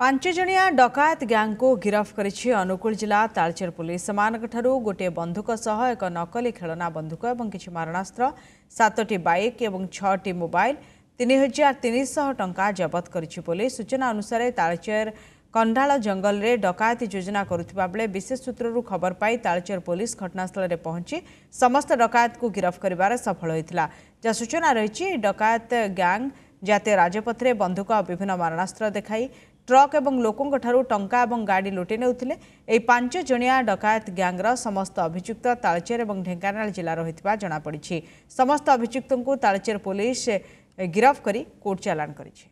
પાંચ જણિયા ଡକାୟତ ଗ୍ୟାଙ୍ଗକୁ ଗିରଫ କରିଛି ଅନୁଗୁଳ ଜିଲ୍ଲା ତାଳଚେର ପୁଲିସ୍ ସେମାନଙ୍କଠାରୁ ଗୋଟିଏ ବନ୍ଧୁକ ସହ ଏକ ନକଲି ଖେଳନା ବନ୍ଧୁକ ଏବଂ କିଛି ମାରଣାସ୍ତ୍ର ସାତଟି ବାଇକ୍ ଏବଂ ଛଅଟି ମୋବାଇଲ ତିନି ହଜାର ତିନିଶହ ଟଙ୍କା ଜବତ କରିଛି ପୋଲିସ୍ ସୂଚନା ଅନୁସାରେ ତାଳଚେର କଣ୍ଡାଳ ଜଙ୍ଗଲରେ ଡକାୟତି ଯୋଜନା କରୁଥିବା ବେଳେ ବିଶେଷ ସୂତ୍ରରୁ ଖବର ପାଇ ତାଳଚେର ପୋଲିସ୍ ଘଟଣାସ୍ଥଳରେ ପହଞ୍ଚି ସମସ୍ତ ଡକାୟତକୁ ଗିରଫ କରିବାରେ ସଫଳ ହୋଇଥିଲା ଯାହା ସୂଚନା ରହିଛି ଡକାୟତ ଗ୍ୟାଙ୍ଗ ଜାତୀୟ ରାଜପଥରେ ବନ୍ଧୁକ ଆଉ ବିଭିନ୍ନ ମାରଣାସ୍ତ୍ର ଦେଖାଇ ଟ୍ରକ୍ ଏବଂ ଲୋକଙ୍କଠାରୁ ଟଙ୍କା ଏବଂ ଗାଡ଼ି ଲୁଟି ନେଉଥିଲେ ଏହି ପାଞ୍ଚ ଜଣିଆ ଡକାୟତ ଗ୍ୟାଙ୍ଗର ସମସ୍ତ ଅଭିଯୁକ୍ତ ତାଳଚେର ଏବଂ ଢେଙ୍କାନାଳ ଜିଲ୍ଲାର ହୋଇଥିବା ଜଣାପଡ଼ିଛି ସମସ୍ତ ଅଭିଯୁକ୍ତଙ୍କୁ ତାଳଚେର ପୋଲିସ ଗିରଫ କରି କୋର୍ଟ ଚାଲାଣ କରିଛି